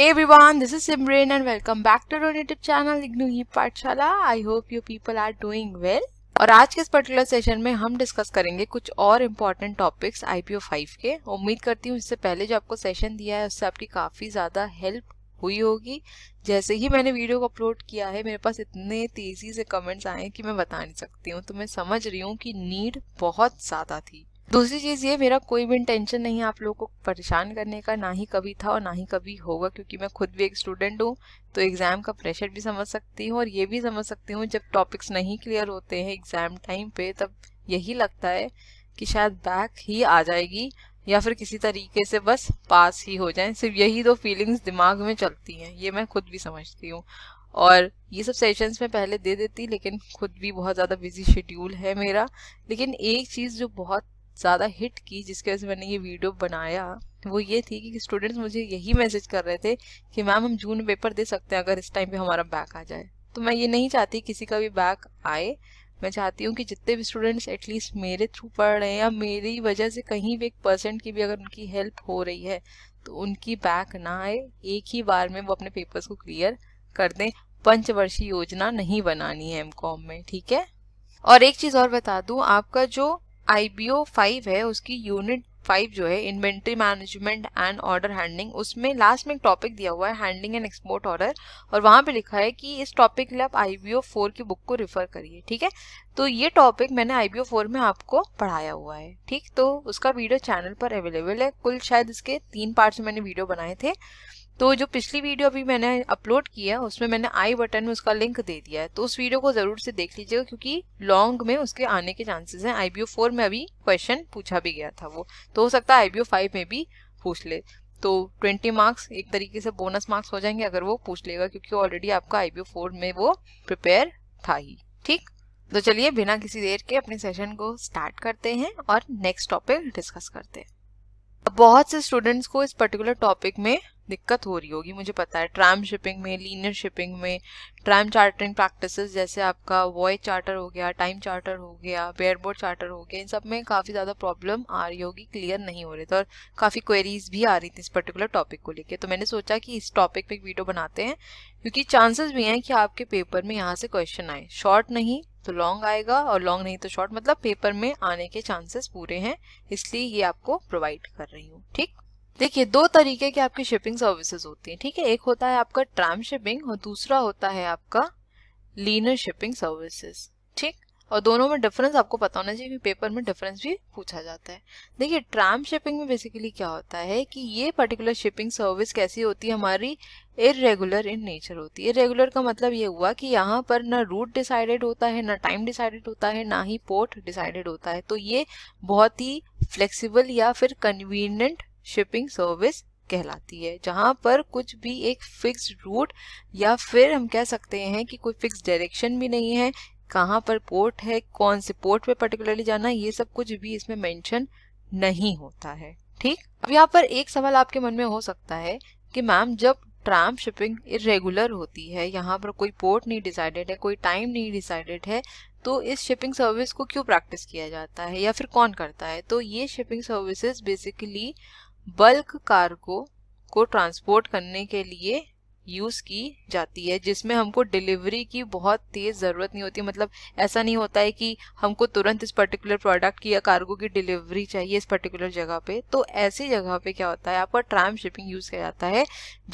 Hey everyone, this is Simran and welcome back to our YouTube channel Ignuhi Parchala. I hope you people are doing well. और आज के इस particular session में हम discuss करेंगे कुछ और इम्पोर्टेंट टॉपिक्स आईपीओ 5 के उम्मीद करती हूँ इससे पहले जो आपको सेशन दिया है उससे आपकी काफ़ी ज़्यादा हेल्प हुई होगी जैसे ही मैंने वीडियो को अपलोड किया है मेरे पास इतने तेज़ी से कमेंट्स आए कि मैं बता नहीं सकती हूँ तो मैं समझ रही हूँ कि नीड बहुत ज़्यादा थी दूसरी चीज़ ये मेरा कोई भी इंटेंशन नहीं है आप लोगों को परेशान करने का ना ही कभी था और ना ही कभी होगा क्योंकि मैं खुद भी एक स्टूडेंट हूँ तो एग्ज़ाम का प्रेशर भी समझ सकती हूँ और ये भी समझ सकती हूँ जब टॉपिक्स नहीं क्लियर होते हैं एग्ज़ाम टाइम पे तब यही लगता है कि शायद बैक ही आ जाएगी या फिर किसी तरीके से बस पास ही हो जाए सिर्फ यही दो फीलिंग्स दिमाग में चलती हैं ये मैं खुद भी समझती हूँ और ये सब सेशंस मैं पहले दे देती लेकिन खुद भी बहुत ज़्यादा बिजी शेड्यूल है मेरा लेकिन एक चीज़ जो बहुत ज़्यादा हिट की जिसकी वजह से मैंने ये वीडियो बनाया वो ये थी कि स्टूडेंट्स मुझे यही मैसेज कर रहे थे कि मैम हम जून पेपर दे सकते हैं अगर इस टाइम पे हमारा बैक आ जाए तो मैं ये नहीं चाहती किसी का भी बैक आए मैं चाहती हूँ कि जितने भी स्टूडेंट्स एटलीस्ट मेरे थ्रू पढ़ रहे हैं या मेरी वजह से कहीं भी एक परसेंट की भी अगर उनकी हेल्प हो रही है तो उनकी बैक ना आए एक ही बार में वो अपने पेपर्स को क्लियर कर दें पंचवर्षीय योजना नहीं बनानी है एम में ठीक है और एक चीज़ और बता दूँ आपका जो आईबीओ फाइव है उसकी यूनिट फाइव जो है inventory management and order handling उसमें लास्ट में एक टॉपिक दिया हुआ है हैंडलिंग एंड एक्सपोर्ट ऑर्डर और वहां पे लिखा है कि इस टॉपिक के लिए आप आईबीओ फोर की बुक को रिफर करिए ठीक है तो ये टॉपिक मैंने आईबीओ फोर में आपको पढ़ाया हुआ है ठीक तो उसका वीडियो चैनल पर अवेलेबल है कुल शायद इसके तीन पार्ट्स मैंने वीडियो बनाए थे तो जो पिछली वीडियो अभी मैंने अपलोड किया है उसमें मैंने आई बटन में उसका लिंक दे दिया है तो उस वीडियो को जरूर से देख लीजिएगा क्योंकि लॉन्ग में उसके आने के चांसेस हैं आईबीओ फोर में अभी क्वेश्चन पूछा भी गया था वो तो हो सकता है आईबीओ फाइव में भी पूछ ले तो 20 मार्क्स एक तरीके से बोनस मार्क्स हो जाएंगे अगर वो पूछ लेगा क्योंकि ऑलरेडी आपका आईबीओ फोर में वो प्रिपेयर था ही ठीक तो चलिए बिना किसी देर के अपने सेशन को स्टार्ट करते हैं और नेक्स्ट टॉपिक डिस्कस करते हैं बहुत से स्टूडेंट्स को इस पर्टिकुलर टॉपिक में दिक्कत हो रही होगी मुझे पता है ट्राम शिपिंग में लीनियर शिपिंग में ट्रैम चार्टरिंग प्रैक्टिस जैसे आपका वॉइस चार्टर हो गया टाइम चार्टर हो गया बेयरबोर्ड चार्टर हो गया इन सब में काफ़ी ज़्यादा प्रॉब्लम आ रही होगी क्लियर नहीं हो रहे थे और काफ़ी क्वेरीज भी आ रही थी इस पर्टिकुलर टॉपिक को लेकर तो मैंने सोचा कि इस टॉपिक पर एक वीडियो बनाते हैं क्योंकि चांसेस भी हैं कि आपके पेपर में यहाँ से क्वेश्चन आए शॉर्ट नहीं तो लॉन्ग आएगा और लॉन्ग नहीं तो शॉर्ट मतलब पेपर में आने के चांसेस पूरे हैं इसलिए ये आपको प्रोवाइड कर रही हूँ ठीक देखिए दो तरीके की आपकी शिपिंग सर्विसेज होती हैं ठीक है एक होता है आपका ट्राम शिपिंग और दूसरा होता है आपका लीनर शिपिंग सर्विसेज ठीक और दोनों में डिफरेंस आपको पता होना चाहिए कि पेपर में डिफरेंस भी पूछा जाता है देखिए ट्राम शिपिंग में बेसिकली क्या होता है कि ये पर्टिकुलर शिपिंग सर्विस कैसी होती है हमारी इरेगुलर इन नेचर होती है इरेगुलर का मतलब ये हुआ कि यहाँ पर ना रूट डिसाइडेड होता है ना टाइम डिसाइडेड होता है ना ही पोर्ट डिसाइडेड होता है तो ये बहुत ही फ्लेक्सीबल या फिर कन्वीनियंट शिपिंग सर्विस कहलाती है जहाँ पर कुछ भी एक फिक्स रूट या फिर हम कह सकते हैं कि कोई फिक्स डायरेक्शन भी नहीं है कहाँ पर पोर्ट है कौन से पोर्ट पे पर्टिकुलरली जाना ये सब कुछ भी इसमें मेंशन नहीं होता है ठीक अब यहाँ पर एक सवाल आपके मन में हो सकता है कि मैम जब ट्राम शिपिंग इरेगुलर होती है यहाँ पर कोई पोर्ट नहीं डिसाइडेड है कोई टाइम नहीं डिसाइडेड है तो इस शिपिंग सर्विस को क्यों प्रैक्टिस किया जाता है या फिर कौन करता है तो ये shipping services basically bulk cargo को ट्रांसपोर्ट करने के लिए यूज़ की जाती है जिसमें हमको डिलीवरी की बहुत तेज़ ज़रूरत नहीं होती मतलब ऐसा नहीं होता है कि हमको तुरंत इस पर्टिकुलर प्रोडक्ट की या कार्गो की डिलीवरी चाहिए इस पर्टिकुलर जगह पे तो ऐसी जगह पे क्या होता है आपका ट्राम शिपिंग यूज़ किया जाता है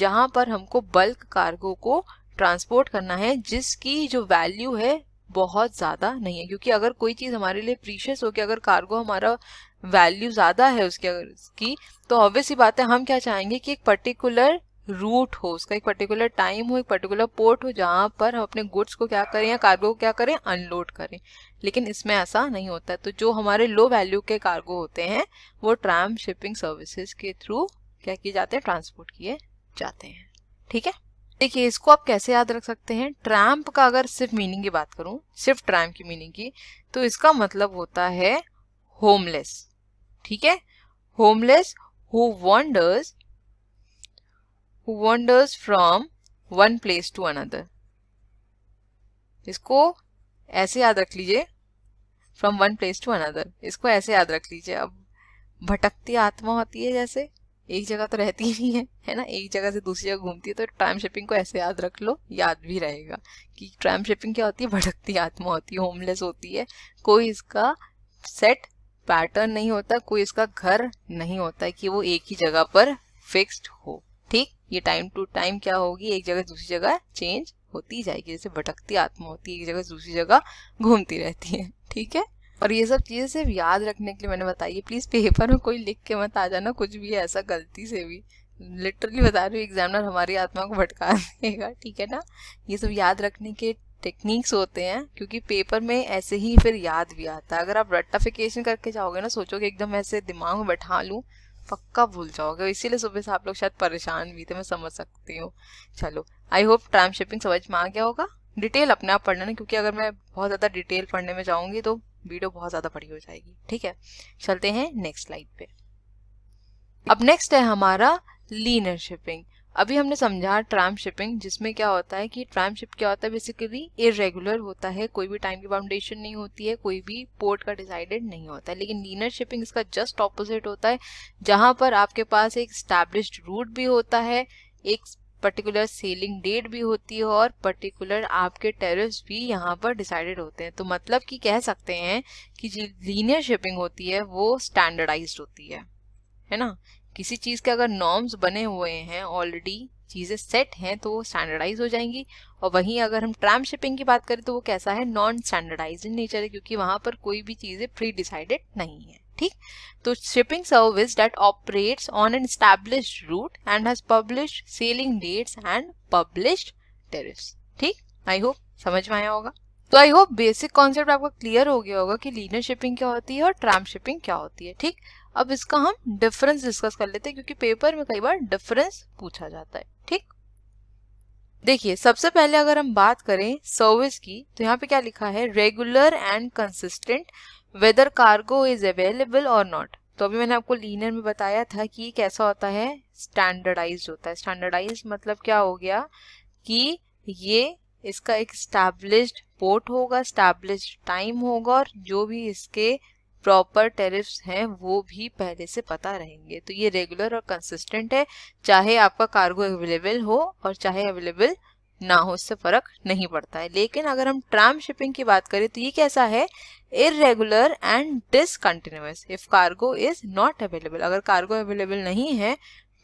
जहां पर हमको बल्क कार्गो को ट्रांसपोर्ट करना है जिसकी जो वैल्यू है बहुत ज़्यादा नहीं है क्योंकि अगर कोई चीज़ हमारे लिए प्रीशियस हो कि अगर कार्गो हमारा वैल्यू ज़्यादा है उसकी अगर उसकी तो ऑब्वियस ही बात है हम क्या चाहेंगे कि एक पर्टिकुलर रूट हो उसका एक पर्टिकुलर टाइम हो एक पर्टिकुलर पोर्ट हो जहाँ पर हम अपने गुड्स को क्या करें या कार्गो को क्या करें अनलोड करें लेकिन इसमें ऐसा नहीं होता है तो जो हमारे लो वैल्यू के कार्गो होते हैं वो ट्राम शिपिंग सर्विसेज के थ्रू क्या किए जाते हैं ट्रांसपोर्ट किए जाते हैं ठीक है देखिए इसको आप कैसे याद रख सकते हैं ट्रैम्प का अगर सिर्फ मीनिंग की बात करूं सिर्फ ट्रैम्प की मीनिंग की तो इसका मतलब होता है होमलेस ठीक है homeless who wanders who wanders from one place to another इसको ऐसे याद रख लीजिए from one place to another इसको ऐसे याद रख लीजिए अब भटकती आत्मा होती है जैसे एक जगह तो रहती ही नहीं है है ना एक जगह से दूसरी जगह घूमती है तो ट्राइम शिपिंग को ऐसे याद रख लो याद भी रहेगा कि ट्राइम शिपिंग क्या होती है भटकती आत्मा होती है होमलेस होती है कोई इसका सेट पैटर्न नहीं होता कोई इसका घर नहीं होता है कि वो एक ही जगह पर फिक्स्ड हो ठीक ये टाइम टू टाइम क्या होगी एक जगह दूसरी जगह चेंज होती जाएगी जैसे भटकती आत्मा होती है एक जगह दूसरी जगह घूमती रहती है ठीक है और ये सब चीज़ें सिर्फ याद रखने के लिए मैंने बताई प्लीज़ पेपर में कोई लिख के मत आ जाना कुछ भी ऐसा गलती से भी लिटरली बता रही हूँ एग्जामिनर हमारी आत्मा को भटका देगा ठीक है ना ये सब याद रखने के टेक्निक्स होते हैं क्योंकि पेपर में ऐसे ही फिर याद भी आता है अगर आप रट्टाफिकेशन करके जाओगे ना सोचोगे एकदम ऐसे दिमाग में बैठा लूँ पक्का भूल जाओगे इसीलिए सुबह से आप लोग शायद परेशान भी थे मैं समझ सकती हूँ चलो आई होप टाइम शिपिंग समझ में आ गया होगा डिटेल अपने आप पढ़ना ना क्योंकि अगर मैं बहुत ज़्यादा डिटेल पढ़ने में जाऊँगी तो वीडियो बहुत ज़्यादा बड़ी हो जाएगी ठीक है चलते हैं नेक्स्ट स्लाइड पे अब नेक्स्ट है हमारा लीनर शिपिंग अभी हमने समझा ट्राम शिपिंग जिसमें क्या होता है कि ट्राम शिप क्या होता है बेसिकली इरेगुलर होता है कोई भी टाइम की फाउंडेशन नहीं होती है कोई भी पोर्ट का डिसाइडेड नहीं होता है लेकिन लीनर शिपिंग इसका जस्ट ऑपोजिट होता है जहां पर आपके पास एक स्टैब्लिश रूट भी होता है एक पर्टिकुलर सेलिंग डेट भी होती है और पर्टिकुलर आपके टेरिफ्स भी यहाँ पर डिसाइडेड होते हैं तो मतलब कि कह सकते हैं कि जो लीनियर शिपिंग होती है वो स्टैंडर्डाइज होती है है ना किसी चीज़ के अगर नॉर्म्स बने हुए हैं ऑलरेडी चीज़ें सेट हैं तो वो स्टैंडर्डाइज हो जाएंगी और वहीं अगर हम ट्राम शिपिंग की बात करें तो वो कैसा है नॉन स्टैंडर्डाइज इन नेचर है क्योंकि वहाँ पर कोई भी चीज़ें प्री डिसाइडेड नहीं है ठीक तो shipping service that operates on an establish route and has publish sailing dates and publish tariffs ठीक आई होप समझ में आया होगा तो आई होप बेसिक कॉन्सेप्ट आपका क्लियर हो गया होगा कि लीनर शिपिंग क्या होती है और ट्राम शिपिंग क्या होती है ठीक अब इसका हम डिफरेंस डिस्कस कर लेते हैं क्योंकि पेपर में कई बार डिफरेंस पूछा जाता है ठीक देखिए सबसे पहले अगर हम बात करें सर्विस की तो यहाँ पे क्या लिखा है regular and consistent whether cargo is available or not तो अभी मैंने आपको लीनर में बताया था कि कैसा होता है स्टैंडर्डाइज होता है स्टैंडर्डाइज मतलब क्या हो गया कि ये इसका एक स्टैब्लिश्ड पोर्ट होगा स्टैब्लिश्ड टाइम होगा और जो भी इसके प्रॉपर टेरिफ्स हैं वो भी पहले से पता रहेंगे तो ये रेगुलर और कंसिस्टेंट है चाहे आपका कार्गो अवेलेबल हो और चाहे अवेलेबल ना हो इससे फर्क नहीं पड़ता है लेकिन अगर हम ट्राम शिपिंग की बात करें तो ये कैसा है irregular and discontinuous if cargo is not available अगर कार्गो अवेलेबल नहीं है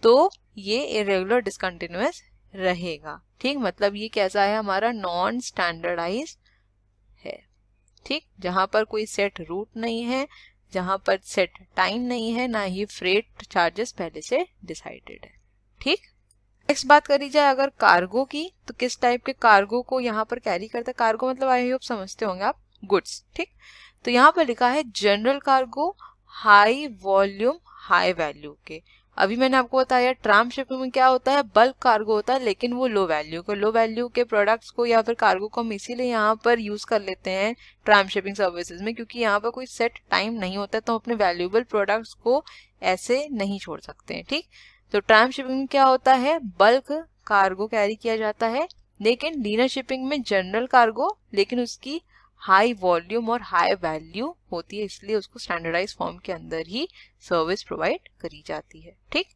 तो ये इरेगुलर डिसकंटिन्यूस रहेगा ठीक मतलब ये कैसा है हमारा नॉन स्टैंडर्डाइज ठीक जहाँ पर कोई सेट रूट नहीं है जहाँ पर सेट टाइम नहीं है ना ही फ्रेट चार्जेस पहले से डिसाइडेड है ठीक नेक्स्ट बात करी जाए अगर कार्गो की तो किस टाइप के कार्गो को यहाँ पर कैरी करता है कार्गो मतलब आई होप समझते होंगे आप गुड्स ठीक तो यहाँ पर लिखा है general cargo high volume high value के अभी मैंने आपको बताया ट्राम शिपिंग में क्या होता है बल्क कार्गो होता है लेकिन वो लो वैल्यू का लो वैल्यू के प्रोडक्ट्स को या फिर कार्गो को हम इसीलिए यहाँ पर यूज़ कर लेते हैं ट्राम शिपिंग सर्विसेज में क्योंकि यहाँ पर कोई सेट टाइम नहीं होता है तो हम अपने वैल्यूएबल प्रोडक्ट्स को ऐसे नहीं छोड़ सकते हैं ठीक तो ट्राम शिपिंग में क्या होता है बल्क कार्गो कैरी किया जाता है लेकिन डीनर शिपिंग में जनरल कार्गो लेकिन उसकी हाई वॉल्यूम और हाई वैल्यू होती है इसलिए उसको स्टैंडर्डाइज फॉर्म के अंदर ही सर्विस प्रोवाइड करी जाती है ठीक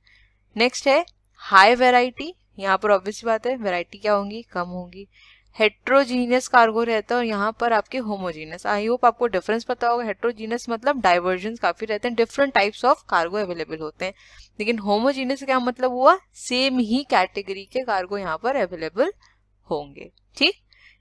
नेक्स्ट है हाई वेराइटी यहाँ पर ऑब्वियस बात है वेराइटी क्या होंगी कम होंगी हेट्रोजीनियस कार्गो रहता है और यहाँ पर आपके होमोजीनियस आई होप आपको डिफरेंस पता होगा हेट्रोजीनियस मतलब डाइवर्जन काफी रहते हैं different types of cargo available होते हैं लेकिन होमोजीनियस क्या मतलब हुआ सेम ही कैटेगरी के कार्गो यहाँ पर अवेलेबल होंगे ठीक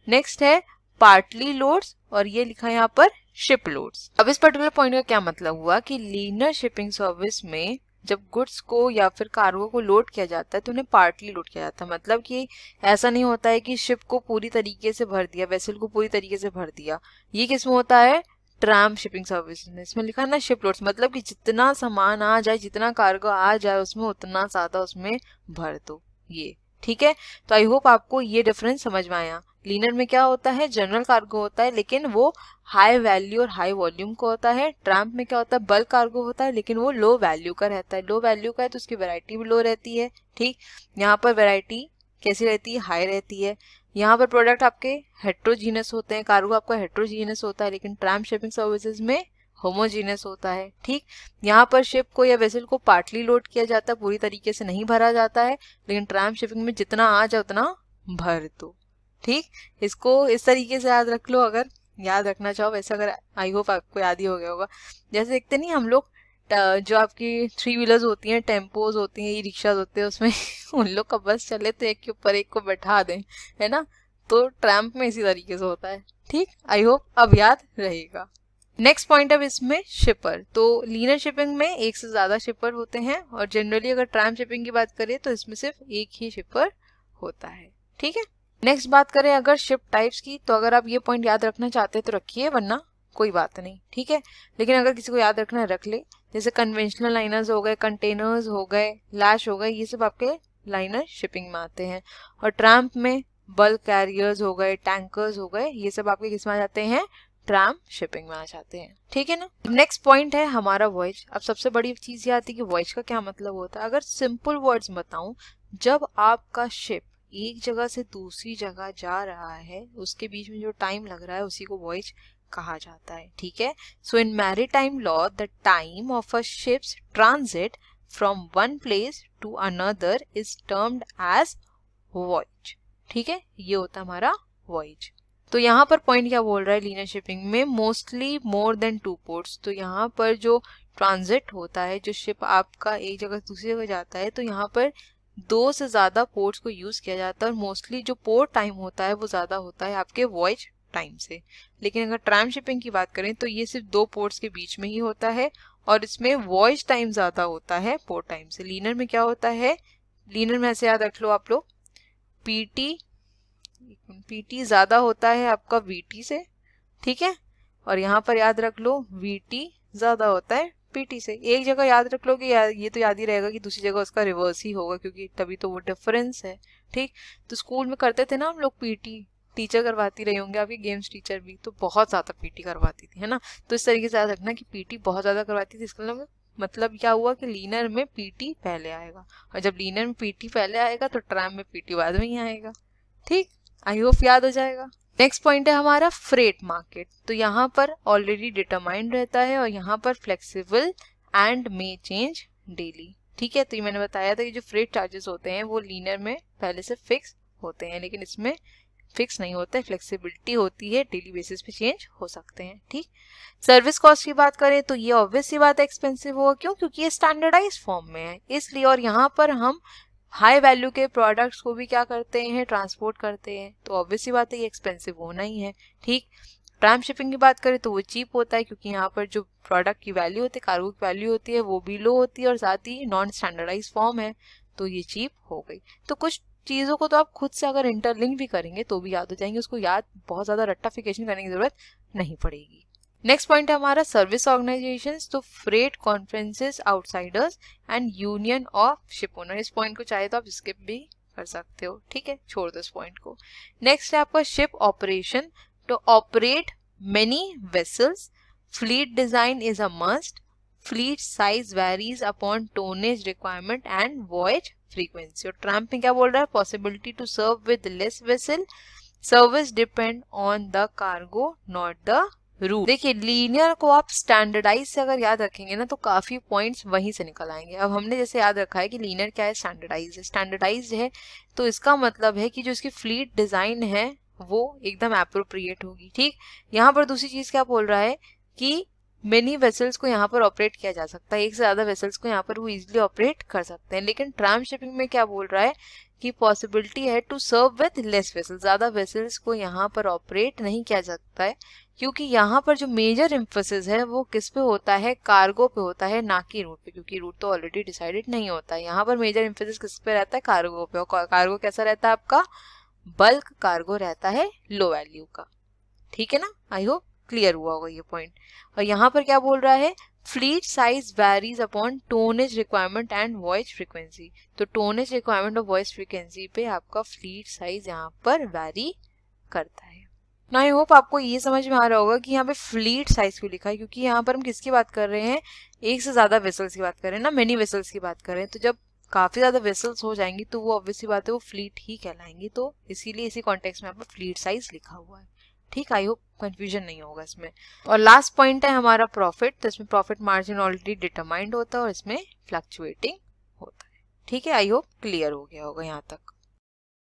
नेक्स्ट है पार्टली लोड्स और ये लिखा है यहाँ पर शिप लोड्स अब इस पर्टिकुलर पॉइंट का क्या मतलब हुआ कि लीनर शिपिंग सर्विस में जब गुड्स को या फिर कार्गो को लोड किया जाता है तो उन्हें पार्टली लोड किया जाता है मतलब कि ऐसा नहीं होता है कि शिप को पूरी तरीके से भर दिया वेसल को पूरी तरीके से भर दिया ये किस में होता है ट्राम शिपिंग सर्विस में इसमें लिखा है ना शिप लोड्स मतलब कि जितना सामान आ जाए जितना कार्गो आ जाए उसमें उतना ज़्यादा उसमें भर दो ये ठीक है तो आई होप आपको ये डिफरेंस समझ में आया लीनर में क्या होता है जनरल कार्गो होता है लेकिन वो हाई वैल्यू और हाई वॉल्यूम का होता है ट्रैम्प में क्या होता है बल्क कार्गो होता है लेकिन वो लो वैल्यू का रहता है लो वैल्यू का है तो उसकी वैरायटी भी लो रहती है ठीक यहाँ पर वैरायटी कैसी रहती है हाई रहती है यहाँ पर प्रोडक्ट आपके हेट्रोजीनस होते हैं कार्गो आपका हेट्रोजीनस होता है लेकिन ट्राम शिपिंग सर्विसेज में होमोजीनस होता है ठीक यहाँ पर शिप को या वेसल को पार्टली लोड किया जाता है पूरी तरीके से नहीं भरा जाता है लेकिन ट्राम शिपिंग में जितना आ जाए उतना भर दो ठीक इसको इस तरीके से याद रख लो अगर याद रखना चाहो वैसे अगर आई होप आपको याद ही हो गया होगा जैसे देखते नहीं हम लोग जो आपकी थ्री व्हीलर्स होती हैं टेम्पोज होती हैं ई रिक्शाज होते हैं उसमें उन लोग का बस चले तो एक के ऊपर एक को बैठा दें है ना तो ट्रैम्प में इसी तरीके से होता है ठीक आई होप अब याद रहेगा नेक्स्ट पॉइंट अब इसमें शिपर तो लीनर शिपिंग में एक से ज्यादा शिपर होते हैं और जनरली अगर ट्रैम शिपिंग की बात करें तो इसमें सिर्फ एक ही शिपर होता है ठीक है नेक्स्ट बात करें अगर शिप टाइप्स की तो अगर आप ये पॉइंट याद रखना चाहते हैं तो रखिए वरना कोई बात नहीं ठीक है लेकिन अगर किसी को याद रखना है रख ले जैसे कन्वेंशनल लाइनर्स हो गए कंटेनर्स हो गए लैश हो गए ये सब आपके लाइनर शिपिंग में आते हैं और ट्रैम्प में बल्क कैरियर्स हो गए टैंकर्स हो गए ये सब आपके किस में आ जाते हैं ट्राम शिपिंग में आ जाते हैं ठीक है ना नेक्स्ट पॉइंट है हमारा वॉइज अब सबसे बड़ी चीज ये आती है कि वॉइज का क्या मतलब होता है अगर सिंपल वर्ड्स बताऊं जब आपका शिप एक जगह से दूसरी जगह जा रहा है उसके बीच में जो टाइम लग रहा है उसी को वॉइज कहा जाता है ठीक है so in maritime law the time of a ship's transit from one place to another is termed as voyage ठीक है ये होता हमारा वॉइज तो यहाँ पर पॉइंट क्या बोल रहा है लीनर शिपिंग में mostly more than two ports तो यहाँ पर जो ट्रांजिट होता है जो शिप आपका एक जगह से दूसरी जगह जाता है तो यहाँ पर दो से ज़्यादा पोर्ट्स को यूज़ किया जाता है और मोस्टली जो पोर्ट टाइम होता है वो ज़्यादा होता है आपके वॉइज टाइम से लेकिन अगर ट्राम शिपिंग की बात करें तो ये सिर्फ दो पोर्ट्स के बीच में ही होता है और इसमें वॉइज टाइम ज़्यादा होता है पोर्ट टाइम से लीनर में क्या होता है लीनर में ऐसे याद रख लो आप लोग पीटी पीटी ज़्यादा होता है आपका वीटी से ठीक है और यहाँ पर याद रख लो वीटी ज़्यादा होता है पीटी से एक जगह याद रख लो या ये तो याद ही रहेगा कि दूसरी जगह उसका रिवर्स ही होगा क्योंकि तभी तो वो डिफरेंस है ठीक तो स्कूल में करते थे ना हम लोग पीटी टीचर करवाती रही होंगे आपकी गेम्स टीचर भी तो बहुत ज़्यादा पीटी करवाती थी है ना तो इस तरीके से याद रखना कि पीटी बहुत ज़्यादा करवाती थी इसका मतलब, मतलब क्या हुआ कि लीनर में पीटी पहले आएगा और जब लीनर में पीटी पहले आएगा तो ट्रैम में पीटी बाद में ही आएगा ठीक आई होप याद हो जाएगा नेक्स्ट पॉइंट है हमारा फ्रेट मार्केट तो यहाँ पर ऑलरेडी डिटरमाइंड रहता है और यहाँ पर flexible and may change daily ठीक है तो ये मैंने बताया था कि जो फ्रेट चार्जेस होते हैं वो लीनर में पहले से फिक्स होते हैं लेकिन इसमें फिक्स नहीं होता है फ्लेक्सिबिलिटी होती है डेली बेसिस पे चेंज हो सकते हैं ठीक सर्विस कॉस्ट की बात करें तो ये ऑब्वियस सी बात है एक्सपेंसिव होगा क्यों क्योंकि ये स्टैंडर्डाइज फॉर्म में है इसलिए और यहाँ पर हम हाई वैल्यू के प्रोडक्ट्स को भी क्या करते हैं ट्रांसपोर्ट करते हैं तो ऑब्वियसली बात है ये एक्सपेंसिव होना ही है ठीक ट्राम शिपिंग की बात करें तो वो चीप होता है क्योंकि यहाँ पर जो प्रोडक्ट की वैल्यू होती है कार्गो की वैल्यू होती है वो भी लो होती है और साथ ही नॉन स्टैंडर्डाइज फॉर्म है तो ये चीप हो गई तो कुछ चीज़ों को तो आप खुद से अगर इंटरलिंक भी करेंगे तो भी याद हो जाएंगे उसको याद बहुत ज़्यादा रट्टाफिकेशन करने की ज़रूरत नहीं पड़ेगी नेक्स्ट पॉइंट है हमारा सर्विस ऑर्गेनाइजेशन तो freight conferences outsiders and union of ship owner इस पॉइंट को चाहे तो आप स्किप भी कर सकते हो ठीक है छोड़ दो इस पॉइंट को नेक्स्ट है आपका ship operation to operate many vessels fleet design is a must fleet size varies upon tonnage requirement and voyage frequency और ट्रैम्प में क्या बोल रहा है possibility to serve with less vessel service depend on the cargo not the route देखिए linear को आप standardise से अगर याद रखेंगे ना तो काफी पॉइंट्स वहीं से निकल आएंगे अब हमने जैसे याद रखा है कि लीनियर क्या है स्टैंडर्डाइज है स्टैंडर्डाइज है तो इसका मतलब है कि जो इसकी फ्लीट डिजाइन है वो एकदम अप्रोप्रिएट होगी ठीक यहाँ पर दूसरी चीज क्या बोल रहा है कि मेनी वेसल्स को यहाँ पर ऑपरेट किया जा सकता है एक से ज्यादा वेसल्स को यहाँ पर वो इजिली ऑपरेट कर सकते हैं लेकिन ट्राम शिपिंग में क्या बोल रहा है की पॉसिबिलिटी है to serve with less vessel ज़्यादा वेसल्स को यहाँ पर ऑपरेट नहीं किया सकता है क्योंकि यहाँ पर जो मेजर इम्फोसिस है वो किस पे होता है कार्गो पे होता है ना कि रूट पे क्योंकि रूट तो ऑलरेडी डिसाइडेड नहीं होता है यहाँ पर मेजर इम्फोसिस किस पे रहता है कार्गो पे और कार्गो कैसा रहता है आपका बल्क कार्गो रहता है लो वैल्यू का ठीक है ना आई होप क्लियर हुआ होगा ये पॉइंट और यहाँ पर क्या बोल रहा है fleet size varies upon tonnage requirement and voyage frequency तो टोनेज रिक्वायरमेंट और वॉइस फ्रिक्वेंसी पे आपका फ्लीट साइज यहाँ पर वेरी करता है ना आई होप आपको ये समझ में आ रहा होगा कि यहाँ पे फ्लीट साइज क्यों लिखा है क्योंकि यहाँ पर हम किसकी बात कर रहे हैं एक से ज़्यादा वेसल्स की बात कर रहे हैं ना मेनी वेसल्स की बात कर रहे हैं तो जब काफ़ी ज़्यादा वेसल्स हो जाएंगी तो वो ऑब्वियसली बात है वो फ्लीट ही कहलाएंगी तो इसीलिए इसी कॉन्टेक्स में यहाँ पर फ्लीट साइज लिखा हुआ है ठीक आई होप कंफ्यूजन नहीं होगा इसमें और लास्ट पॉइंट है हमारा प्रॉफिट तो इसमें प्रॉफिट मार्जिन ऑलरेडी डिटरमाइंड होता है और इसमें फ्लक्चुएटिंग होता है ठीक है आई होप क्लियर हो गया होगा यहाँ तक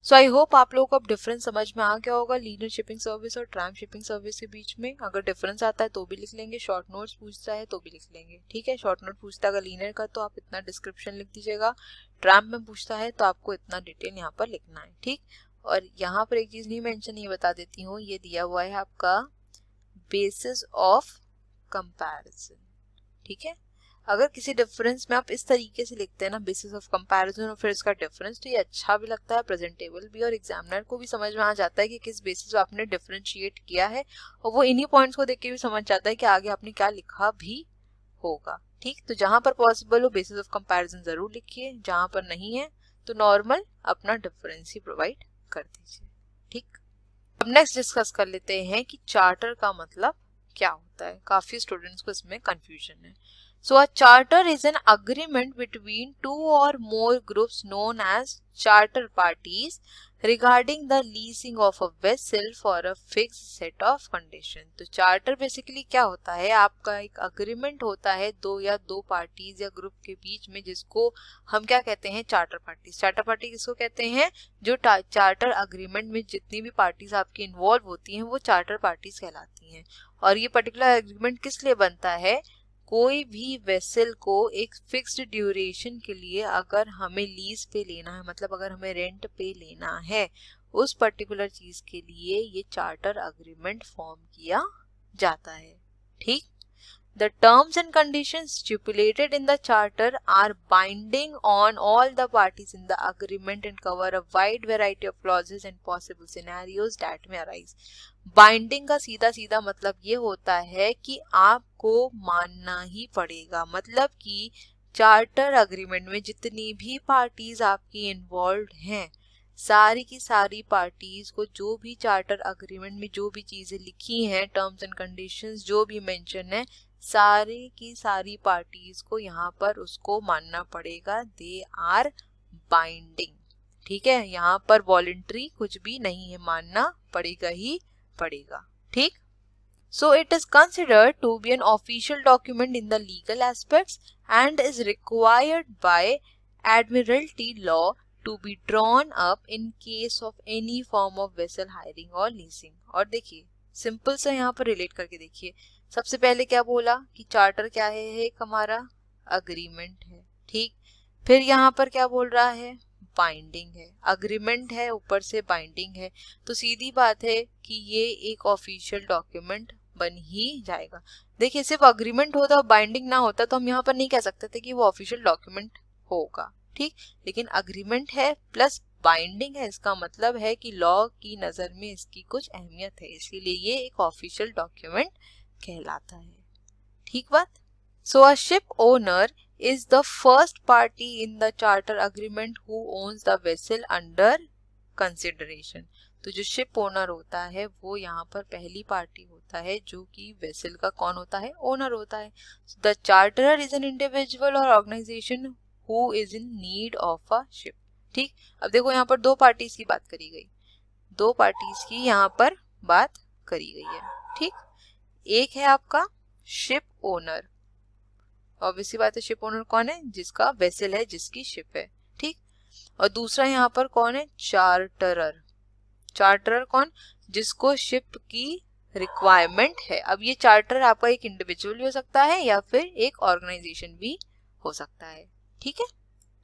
सो आई होप आप लोगों को अब डिफरेंस समझ में आ गया होगा लीनर शिपिंग सर्विस और ट्राम शिपिंग सर्विस के बीच में अगर डिफरेंस आता है तो भी लिख लेंगे शॉर्ट नोट्स पूछता है तो भी लिख लेंगे ठीक है शॉर्ट नोट पूछता है अगर लीनर का तो आप इतना डिस्क्रिप्शन लिख दीजिएगा ट्राम में पूछता है तो आपको इतना डिटेल यहाँ पर लिखना है ठीक और यहाँ पर एक चीज़ नहीं मेंशन ये बता देती हूँ ये दिया हुआ है आपका बेसिस ऑफ कंपैरिजन ठीक है अगर किसी डिफरेंस में आप इस तरीके से लिखते हैं ना बेसिस ऑफ कंपैरिजन और फिर इसका डिफरेंस तो ये अच्छा भी लगता है प्रेजेंटेबल भी और एग्जामिनर को भी समझ में आ जाता है कि किस बेसिस पर आपने डिफरेंशिएट किया है और वो इन्हीं पॉइंट्स को देख के भी समझ जाता है कि आगे आपने क्या लिखा भी होगा ठीक तो जहाँ पर पॉसिबल हो बेसिस ऑफ कंपेरिजन ज़रूर लिखिए जहाँ पर नहीं है तो नॉर्मल अपना डिफरेंस ही प्रोवाइड कर दीजिए ठीक अब नेक्स्ट डिस्कस कर लेते हैं कि चार्टर का मतलब क्या होता है काफी स्टूडेंट्स को इसमें कंफ्यूजन है so a charter is an agreement between two or more groups known as charter parties regarding the leasing of a vessel for a fix set of condition तो चार्टर बेसिकली क्या होता है आपका एक agreement होता है दो या दो पार्टीज या ग्रुप के बीच में जिसको हम क्या कहते हैं चार्टर पार्टी चार्टर पार्टी किसको कहते हैं जो चार्टर अग्रीमेंट में जितनी भी पार्टीज आपकी इन्वॉल्व होती हैं वो चार्टर पार्टीज कहलाती हैं और ये पर्टिकुलर अग्रीमेंट किस लिए बनता है कोई भी वेसल को एक फिक्स्ड ड्यूरेशन के लिए अगर हमें लीज पे लेना है मतलब अगर हमें रेंट पे लेना है उस पर्टिकुलर चीज के लिए ये चार्टर अग्रीमेंट फॉर्म किया जाता है ठीक the terms and condition stipulated in the charter are binding on all the parties in the agreement and cover a wide variety of clauses and possible scenarios that may arise binding का सीधा सीधा मतलब ये होता है कि आपको मानना ही पड़ेगा मतलब कि चार्टर अग्रीमेंट में जितनी भी पार्टीज आपकी इन्वॉल्व हैं सारी की सारी पार्टीज को जो भी चार्टर अग्रीमेंट में जो भी चीज़ें लिखी हैं टर्म्स एंड कंडीशंस जो भी मेंशन है सारी की सारी पार्टीज को यहाँ पर उसको मानना पड़ेगा दे आर बाइंडिंग ठीक है यहाँ पर वॉलेंट्री कुछ भी नहीं है मानना पड़ेगा ही पड़ेगा ठीक so it is considered to be an official document in the legal aspect and is required by admiralty law to be drawn up in case of any form of vessel hiring or leasing और देखिए simple से यहाँ पर relate करके देखिए सबसे पहले क्या बोला कि चार्टर क्या है हमारा अग्रीमेंट है ठीक फिर यहाँ पर क्या बोल रहा है बाइंडिंग है अग्रीमेंट है ऊपर से बाइंडिंग है तो सीधी बात है कि ये एक ऑफिशियल डॉक्यूमेंट बन ही जाएगा देखिए सिर्फ अग्रीमेंट होता और बाइंडिंग ना होता तो हम यहाँ पर नहीं कह सकते थे कि वो ऑफिशियल डॉक्यूमेंट होगा ठीक लेकिन अग्रीमेंट है प्लस बाइंडिंग है इसका मतलब है कि लॉ की नज़र में इसकी कुछ अहमियत है इसीलिए ये एक ऑफिशियल डॉक्यूमेंट कहलाता है ठीक बात so a ship owner is the first party in the charter agreement who owns the vessel under consideration. तो जो शिप ओनर होता है वो यहाँ पर पहली पार्टी होता है जो कि वेसल का कौन होता है ओनर होता है the charter is an individual or organization who is in need of a ship ठीक अब देखो यहाँ पर दो पार्टीज की बात करी गई दो पार्टीज की यहाँ पर बात करी गई है ठीक एक है आपका शिप ओनर ऑब्वियसली बात है शिप ओनर कौन है जिसका वेसल है जिसकी शिप है ठीक और दूसरा यहाँ पर कौन है चार्टरर चार्टरर कौन जिसको शिप की रिक्वायरमेंट है अब ये चार्टर आपका एक इंडिविजुअल भी हो सकता है या फिर एक ऑर्गेनाइजेशन भी हो सकता है ठीक है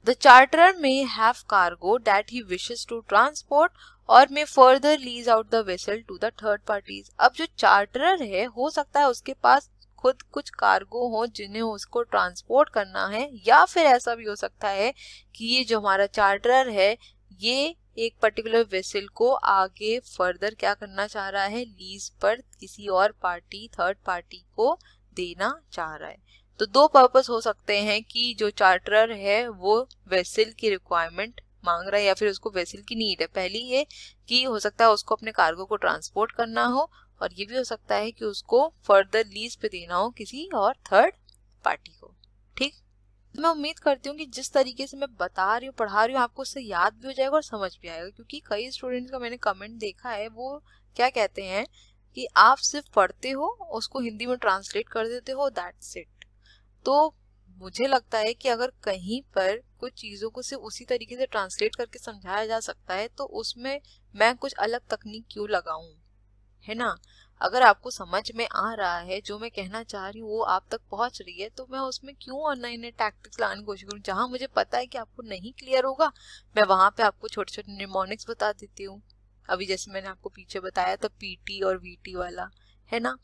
the charter may have cargo that he wishes to transport or may further lease out the vessel to the third parties अब जो चार्टर है हो सकता है उसके पास खुद कुछ कार्गो हो जिन्हें उसको ट्रांसपोर्ट करना है या फिर ऐसा भी हो सकता है कि ये जो हमारा चार्टर है ये एक पर्टिकुलर वेसल को आगे फर्दर क्या करना चाह रहा है लीज पर किसी और पार्टी थर्ड पार्टी को देना चाह रहा है तो दो पर्पस हो सकते हैं कि जो चार्टर है वो वेसल की रिक्वायरमेंट मांग रहा है या फिर उसको वेसल की नीड है पहली ये कि हो सकता है उसको अपने कार्गो को ट्रांसपोर्ट करना हो और ये भी हो सकता है कि उसको फर्दर लीज पे देना हो किसी और थर्ड पार्टी को ठीक तो मैं उम्मीद करती हूँ कि जिस तरीके से मैं बता रही हूँ पढ़ा रही हूँ आपको उससे याद भी हो जाएगा और समझ भी आएगा क्योंकि कई स्टूडेंट्स का मैंने कमेंट देखा है वो क्या कहते हैं कि आप सिर्फ पढ़ते हो उसको हिंदी में ट्रांसलेट कर देते हो दैट्स इट तो मुझे लगता है कि अगर कहीं पर कुछ चीज़ों को सिर्फ उसी तरीके से ट्रांसलेट करके समझाया जा सकता है तो उसमें मैं कुछ अलग तकनीक क्यों लगाऊं है ना अगर आपको समझ में आ रहा है जो मैं कहना चाह रही हूँ वो आप तक पहुंच रही है तो मैं उसमें क्यों ऑनलाइन टैक्टिक्स लाने की कोशिश करूँ जहाँ मुझे पता है कि आपको नहीं क्लियर होगा मैं वहाँ पे आपको छोटे छोटे निमोनिक्स बता देती हूँ अभी जैसे मैंने आपको पीछे बताया था पीटी और वीटी वाला है ना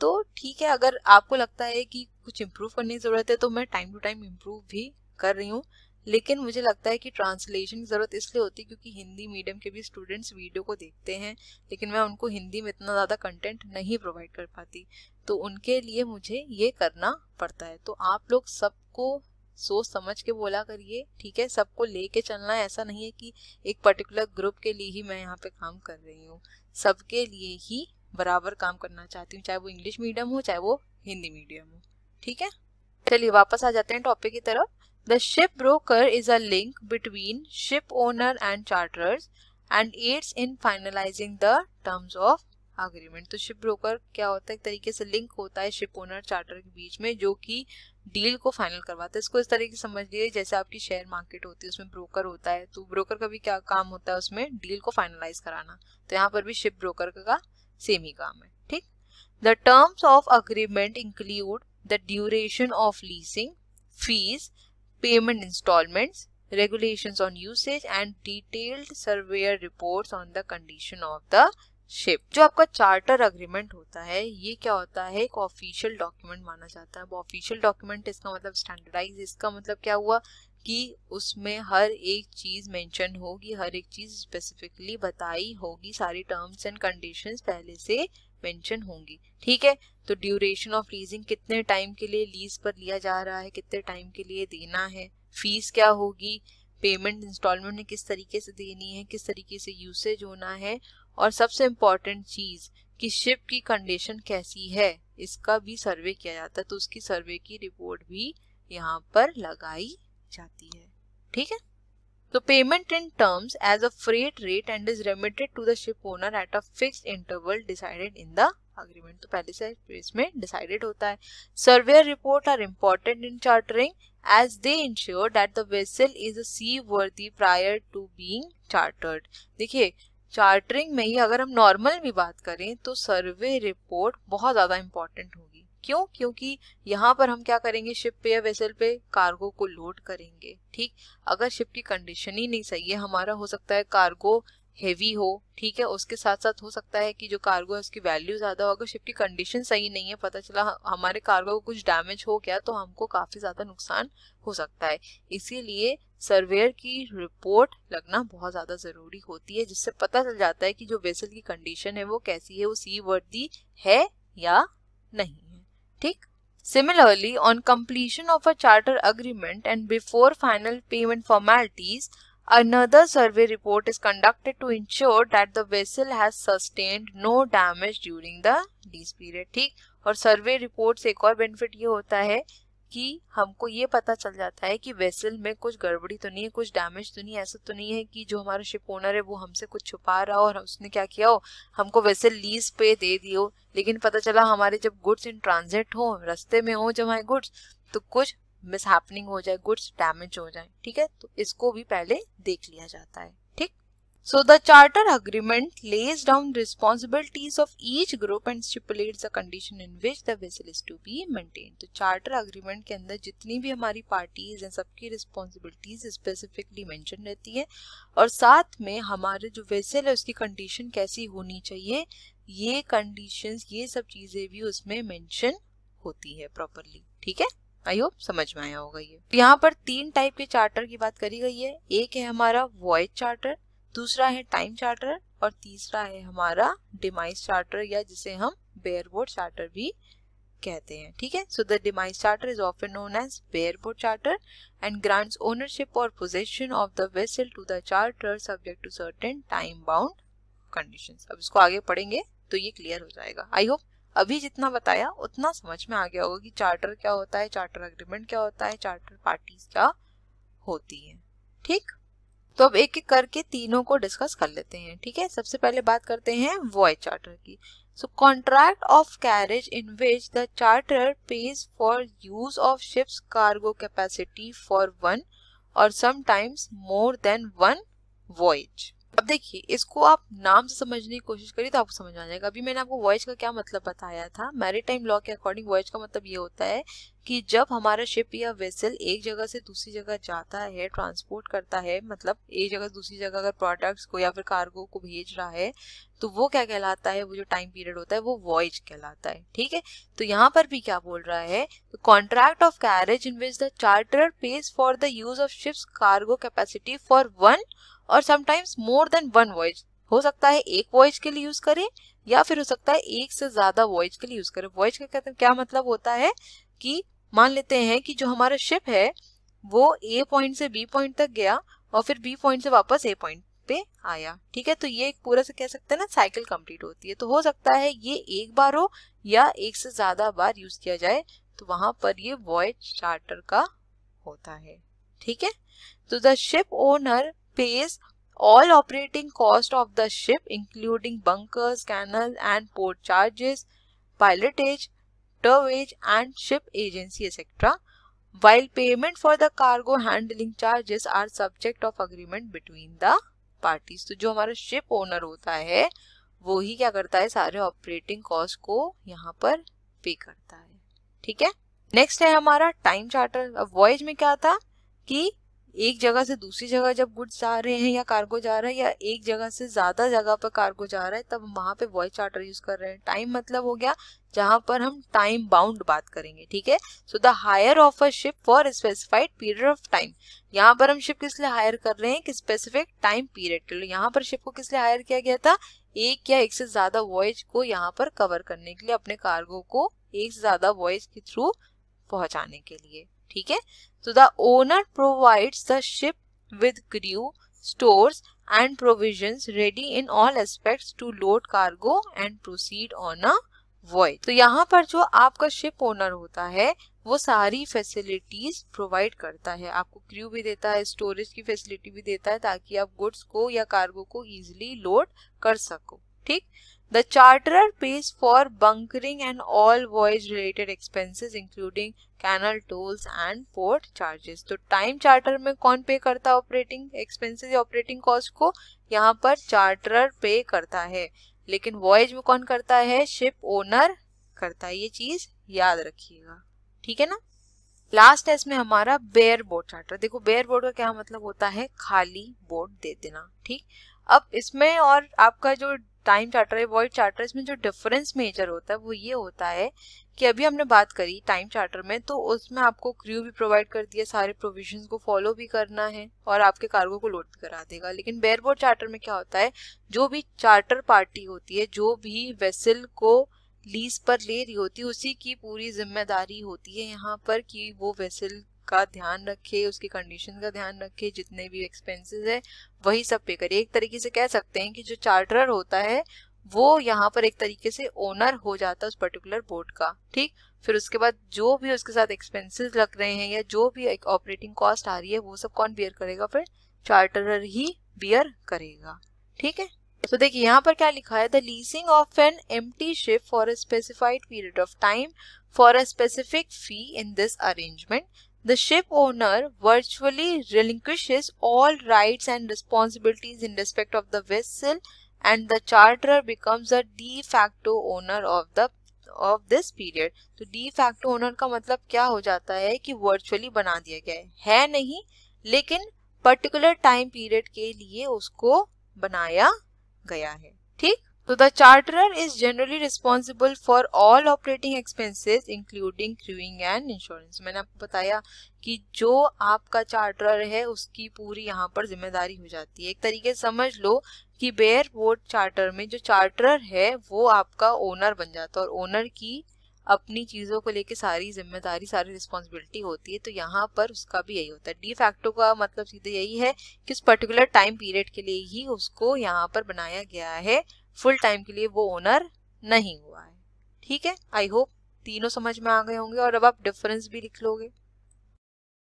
तो ठीक है अगर आपको लगता है कि कुछ इम्प्रूव करने की ज़रूरत है तो मैं टाइम टू टाइम इम्प्रूव भी कर रही हूँ लेकिन मुझे लगता है कि ट्रांसलेशन की ज़रूरत इसलिए होती है क्योंकि हिंदी मीडियम के भी स्टूडेंट्स वीडियो को देखते हैं लेकिन मैं उनको हिंदी में इतना ज़्यादा कंटेंट नहीं प्रोवाइड कर पाती तो उनके लिए मुझे ये करना पड़ता है तो आप लोग सबको सोच समझ के बोला करिए ठीक है सबको लेके चलना है ऐसा नहीं है कि एक पर्टिकुलर ग्रुप के लिए ही मैं यहाँ पे काम कर रही हूँ सबके लिए ही बराबर काम करना चाहती हूँ चाहे वो इंग्लिश मीडियम हो चाहे वो हिंदी मीडियम हो ठीक है चलिए वापस आ जाते हैं टॉपिक की तरफ The broker is a link between ship owner and charterers and aids in finalizing the terms of agreement. तो ship broker क्या होता है एक तरीके से लिंक होता है ship owner charter के बीच में जो कि डील को फाइनल करवाता है इसको इस तरीके से समझ लीजिए जैसे आपकी शेयर मार्केट होती है उसमें ब्रोकर होता है तो ब्रोकर का भी क्या काम होता है उसमें डील को फाइनलाइज कराना तो यहाँ पर भी शिप ब्रोकर का सेम ही काम है ठीक the terms of agreement include the duration of leasing fees payment installments, regulations on usage and detailed surveyor reports on the condition of the ship जो आपका चार्टर अग्रीमेंट होता है ये क्या होता है एक ऑफिशियल डॉक्यूमेंट माना जाता है वो ऑफिशियल डॉक्यूमेंट इसका मतलब स्टैंडर्डाइज इसका मतलब क्या हुआ कि उसमें हर एक चीज़ मेंशन होगी हर एक चीज़ स्पेसिफिकली बताई होगी सारी टर्म्स एंड कंडीशंस पहले से मेंशन होंगी ठीक है तो ड्यूरेशन ऑफ लीजिंग कितने टाइम के लिए लीज पर लिया जा रहा है कितने टाइम के लिए देना है फीस क्या होगी पेमेंट इंस्टॉलमेंट किस तरीके से देनी है किस तरीके से यूसेज होना है और सबसे इम्पॉर्टेंट चीज़ कि शिप की कंडीशन कैसी है इसका भी सर्वे किया जाता है तो उसकी सर्वे की रिपोर्ट भी यहाँ पर लगाई जाती है ठीक है तो payment in terms as a freight rate and is remitted to the ship owner at a fix interval decided in the agreement तो पहले से फेज में डिसाइडेड होता है surveyor report are important in chartering as they ensure that the vessel is a seaworthy prior to being chartered देखिए chartering में ही अगर हम नॉर्मल भी बात करें तो सर्वे रिपोर्ट बहुत ज़्यादा इम्पोर्टेंट होगी क्यों क्योंकि यहाँ पर हम क्या करेंगे शिप पे या वेसल पे कार्गो को लोड करेंगे ठीक अगर शिप की कंडीशन ही नहीं सही है हमारा हो सकता है कार्गो हैवी हो ठीक है उसके साथ साथ हो सकता है कि जो कार्गो है उसकी वैल्यू ज़्यादा हो अगर शिप की कंडीशन सही नहीं है पता चला हमारे कार्गो को कुछ डैमेज हो गया तो हमको काफ़ी ज़्यादा नुकसान हो सकता है इसीलिए सर्वेयर की रिपोर्ट लगना बहुत ज़्यादा ज़रूरी होती है जिससे पता चल जाता है कि जो वेसल की कंडीशन है वो कैसी है वो सी वर्दी है या नहीं है ठीक similarly on completion of a charter agreement and before final payment formalities Another survey report is conducted to ensure that the vessel has sustained no damage during the lease period. ठीक और survey reports एक और benefit ये होता है कि हमको ये पता चल जाता है कि वेसल में कुछ गड़बड़ी तो नहीं है कुछ डैमेज तो नहीं है ऐसा तो नहीं है कि जो हमारा शिप ओनर है वो हमसे कुछ छुपा रहा हो और उसने क्या किया हो हमको वेसल लीज पे दे दी हो लेकिन पता चला हमारे जब गुड्स इन ट्रांजिट हो रास्ते में हो जब हमारे गुड्स तो कुछ मिसहैपनिंग हो जाए गुड्स डैमेज हो जाए ठीक है तो इसको भी पहले देख लिया जाता है ठीक so the charter agreement lays down responsibilities of each group and stipulate the condition in which the vessel is to be maintain तो चार्टर अग्रीमेंट के अंदर जितनी भी हमारी पार्टीज हैं सबकी रिस्पॉन्सिबिलिटीज स्पेसिफिकली मैंशन रहती है और साथ में हमारे जो वेसल है उसकी कंडीशन कैसी होनी चाहिए ये कंडीशंस ये सब चीज़ें भी उसमें मेंशन होती है प्रॉपरली ठीक है आई होप समझ में आया होगा ये तो यहाँ पर तीन टाइप के चार्टर की बात करी गई है एक है हमारा वॉइस चार्टर दूसरा है टाइम चार्टर और तीसरा है हमारा डिमाइस चार्टर या जिसे हम बेयरबोर्ड चार्टर भी कहते हैं ठीक है so the demise charter is often known as bareboat charter and grants ownership or possession of the vessel to the charter subject to certain time bound condition अब इसको आगे पढ़ेंगे तो ये क्लियर हो जाएगा आई होप अभी जितना बताया उतना समझ में आ गया होगा कि चार्टर क्या होता है चार्टर अग्रीमेंट क्या होता है चार्टर पार्टीज क्या होती है ठीक तो अब एक एक करके तीनों को डिस्कस कर लेते हैं ठीक है सबसे पहले बात करते हैं वॉय चार्टर की so contract of carriage in which the charter pays for use of ship's cargo capacity for one or sometimes more than one voyage अब देखिए इसको आप नाम से समझने की कोशिश करिए तो आपको समझ आ जाएगा अभी मैंने आपको वॉयज का क्या मतलब बताया था मैरीटाइम लॉ के अकॉर्डिंग वॉयज का मतलब ये होता है कि जब हमारा शिप या वेसल एक जगह से दूसरी जगह जाता है ट्रांसपोर्ट करता है मतलब एक जगह से दूसरी जगह अगर प्रोडक्ट्स को या फिर कार्गो को भेज रहा है तो वो क्या कहलाता है वो जो टाइम पीरियड होता है वो वॉयज कहलाता है ठीक है तो यहाँ पर भी क्या बोल रहा है contract of carriage in which the charter pays for the use of ship's cargo capacity for one or sometimes more than one voyage हो सकता है एक वॉइस के लिए यूज करें या फिर हो सकता है एक से ज्यादा वॉइस के लिए यूज करें वॉइस का कहते हैं क्या मतलब होता है कि मान लेते हैं कि जो हमारा शिप है वो ए पॉइंट से बी पॉइंट तक गया और फिर बी पॉइंट से वापस ए पॉइंट पे आया ठीक है तो ये एक पूरा से कह सकते हैं ना साइकिल कंप्लीट होती है तो हो सकता है ये एक बार हो या एक से ज्यादा बार यूज किया जाए तो वहां पर ये वॉइस चार्टर का होता है ठीक है तो the ship owner pays all operating cost of the ship including bunkers, canals and port charges, pilotage, towage and ship agency etc. While payment for the cargo handling charges are subject of agreement between the parties. to so, jo hamara ship owner hota hai वो ही क्या करता है सारे operating cost को यहाँ पर पे करता है ठीक है नेक्स्ट है हमारा टाइम चार्टर अब वॉयज में क्या था कि एक जगह से दूसरी जगह जब गुड्स जा रहे हैं या कार्गो जा रहा है या एक जगह से ज़्यादा जगह पर कार्गो जा रहा है तब हम पे वॉइस चार्टर यूज़ कर रहे हैं टाइम मतलब हो गया जहां पर हम टाइम बाउंड बात करेंगे ठीक है so the hire of a ship for specified period of time यहाँ पर हम शिप किस लिए हायर कर रहे हैं कि स्पेसिफिक टाइम पीरियड के लिए यहाँ पर शिप को किस लिए हायर किया गया था एक या एक से ज़्यादा वॉयज को यहाँ पर कवर करने के लिए अपने कार्गो को एक से ज़्यादा वॉयज के थ्रू पहुंचाने के लिए ठीक है तो the owner provides the ship with crew stores and provisions ready in all aspects to load cargo and proceed on a voyage. तो यहाँ पर जो आपका शिप ओनर होता है वो सारी फैसिलिटीज प्रोवाइड करता है आपको क्रू भी देता है स्टोरेज की फैसिलिटी भी देता है ताकि आप गुड्स को या कार्गो को इजिली लोड कर सको ठीक The charterer pays for bunkering and all voyage related expenses including canal tolls and port charges तो टाइम चार्टर में कौन पे करता है ऑपरेटिंग एक्सपेंसेस या ऑपरेटिंग कॉस्ट को यहाँ पर चार्टर पे करता है लेकिन वॉयज में कौन करता है शिप ओनर करता है ये चीज याद रखिएगा ठीक है ना लास्ट है इसमें हमारा बेयर बोट चार्टर देखो बेयर बोट का क्या मतलब होता है खाली बोट दे देना ठीक अब इसमें और आपका जो टाइम चार्टर है वॉइड चार्टर इसमें जो डिफरेंस मेजर होता है वो ये होता है कि अभी हमने बात करी टाइम चार्टर में तो उसमें आपको क्रू भी प्रोवाइड कर दिया सारे प्रोविजंस को फॉलो भी करना है और आपके कार्गो को लोड करा देगा लेकिन बेयरबोर्ड चार्टर में क्या होता है जो भी चार्टर पार्टी होती है जो भी वेसल को लीज पर ले रही होती है उसी की पूरी जिम्मेदारी होती है यहाँ पर कि वो वेसल का ध्यान रखे उसकी कंडीशन का ध्यान रखे जितने भी एक्सपेंसेस है वही सब पे करे एक तरीके से कह सकते हैं कि जो चार्टर होता है वो यहाँ पर एक तरीके से ओनर हो जाता है उस पर्टिकुलर बोर्ड का ठीक फिर उसके बाद जो भी उसके साथ एक्सपेंसेस लग रहे हैं या जो भी एक ऑपरेटिंग कॉस्ट आ रही है वो सब कौन बियर करेगा फिर चार्टरर ही बियर करेगा ठीक है तो देखिए यहाँ पर क्या लिखा है the leasing of an empty ship for a specified period of time for a specific fee in this arrangement the ship owner virtually relinquishes all rights and responsibilities in respect of the vessel and the charterer becomes a de facto owner of the of this period तो de facto owner का मतलब क्या हो जाता है कि virtually बना दिया गया है, hai nahi lekin particular time period ke liye usko banaya gaya hai theek So the charterer is generally responsible for all operating expenses including crewing and insurance. मैंने आपको बताया कि जो आपका चार्टर है उसकी पूरी यहाँ पर जिम्मेदारी हो जाती है एक तरीके से समझ लो कि बेयर बोर्ड चार्टर में जो चार्टर है वो आपका ओनर बन जाता है और ओनर की अपनी चीज़ों को लेके सारी जिम्मेदारी सारी रिस्पॉन्सिबिलिटी होती है तो यहाँ पर उसका भी यही होता है डी फैक्टो का मतलब सीधे यही है कि उस पर्टिकुलर टाइम पीरियड के लिए ही उसको यहाँ पर बनाया गया है फुल टाइम के लिए वो ओनर नहीं हुआ है ठीक है आई होप तीनों समझ में आ गए होंगे और अब आप डिफरेंस भी लिख लोगे